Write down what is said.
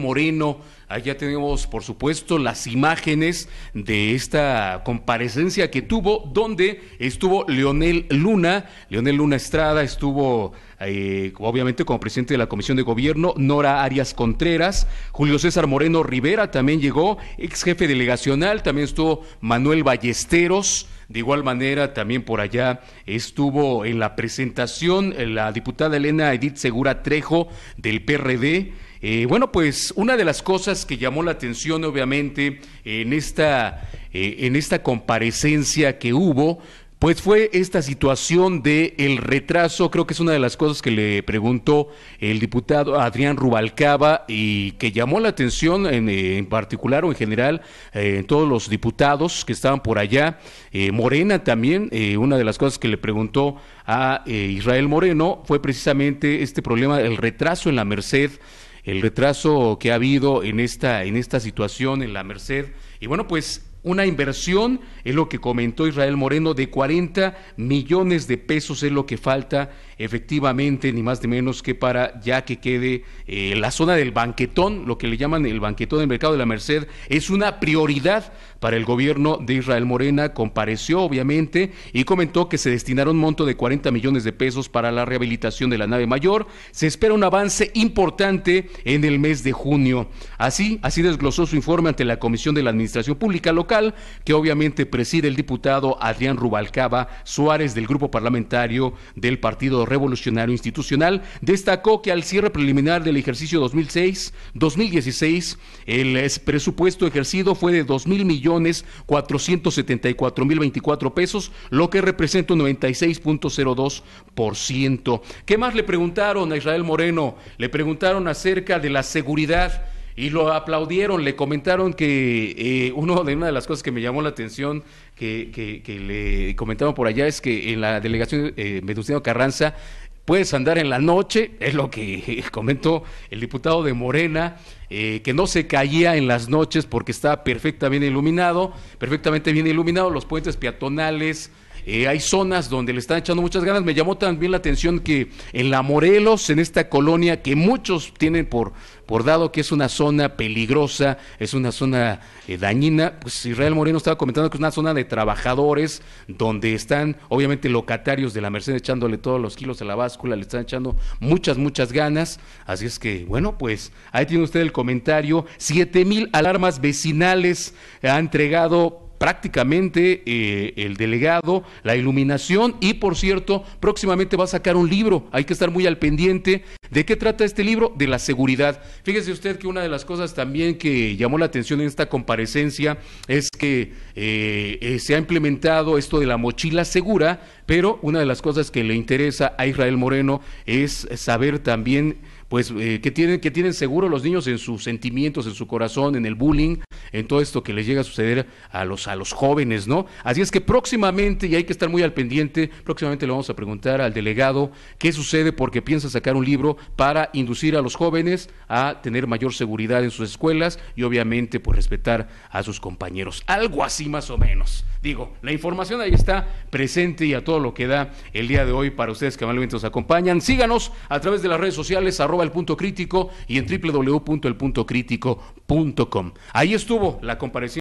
Moreno. Allá tenemos, por supuesto, las imágenes de esta comparecencia que tuvo, donde estuvo Leonel Luna. Leonel Luna Estrada estuvo, eh, obviamente, como presidente de la Comisión de Gobierno, Nora Arias Contreras, Julio César Moreno Rivera también llegó, ex jefe delegacional, también estuvo Manuel Ballesteros. De igual manera, también por allá estuvo en la presentación eh, la diputada Elena Edith Segura Trejo del PRD. Eh, bueno, pues una de las cosas que llamó la atención, obviamente, en esta, eh, en esta comparecencia que hubo, pues fue esta situación de el retraso, creo que es una de las cosas que le preguntó el diputado Adrián Rubalcaba y que llamó la atención en, eh, particular o en general en todos los diputados que estaban por allá. Morena también, una de las cosas que le preguntó a Israel Moreno fue precisamente este problema, del retraso en la Merced el retraso que ha habido en esta, en esta situación en la Merced. Y bueno, pues una inversión, es lo que comentó Israel Moreno, de 40 millones de pesos es lo que falta efectivamente, ni más ni menos que para ya que quede eh, la zona del banquetón, lo que le llaman el banquetón del mercado de la Merced, es una prioridad para el gobierno de Israel Morena. Compareció, obviamente, y comentó que se destinará un monto de 40 millones de pesos para la rehabilitación de la nave mayor. Se espera un avance importante en el mes de junio. Así, así desglosó su informe ante la Comisión de la Administración Pública que obviamente preside el diputado Adrián Rubalcaba Suárez del grupo parlamentario del Partido Revolucionario Institucional, destacó que al cierre preliminar del ejercicio 2006-2016, el presupuesto ejercido fue de 2 mil millones 474 mil 24 pesos, lo que representa un 96.02%. ¿Qué más le preguntaron a Israel Moreno? Le preguntaron acerca de la seguridad y lo aplaudieron, le comentaron que eh, uno de, una de las cosas que me llamó la atención que, que, le comentaron por allá es que en la delegación meducino eh, Carranza puedes andar en la noche, es lo que comentó el diputado de Morena, eh, que no se caía en las noches porque estaba perfectamente iluminado, perfectamente bien iluminado, los puentes peatonales, eh, hay zonas donde le están echando muchas ganas. Me llamó también la atención que en la Morelos, en esta colonia que muchos tienen por, dado que es una zona peligrosa, es una zona eh, dañina, pues Israel Moreno estaba comentando que es una zona de trabajadores donde están obviamente locatarios de la Merced echándole todos los kilos a la báscula, le están echando muchas, muchas ganas. Así es que, bueno, pues ahí tiene usted el comentario. Siete mil alarmas vecinales ha entregado prácticamente eh, el delegado, la iluminación y por cierto, próximamente va a sacar un libro, hay que estar muy al pendiente. ¿De qué trata este libro? De la seguridad. Fíjese usted que una de las cosas también que llamó la atención en esta comparecencia es que eh, eh, se ha implementado esto de la mochila segura, pero una de las cosas que le interesa a Israel Moreno es saber también pues que tienen que tienen seguro los niños en sus sentimientos, en su corazón, en el bullying, en todo esto que les llega a suceder a los, a los jóvenes, ¿no? Así es que próximamente, y hay que estar muy al pendiente, próximamente le vamos a preguntar al delegado qué sucede porque piensa sacar un libro para inducir a los jóvenes a tener mayor seguridad en sus escuelas y obviamente pues respetar a sus compañeros. Algo así más o menos. Digo, la información ahí está presente y a todo lo que da el día de hoy para ustedes que amablemente nos acompañan. Síganos a través de las redes sociales arroba el punto crítico y en www.elpuntocrítico.com. Ahí estuvo la comparecencia.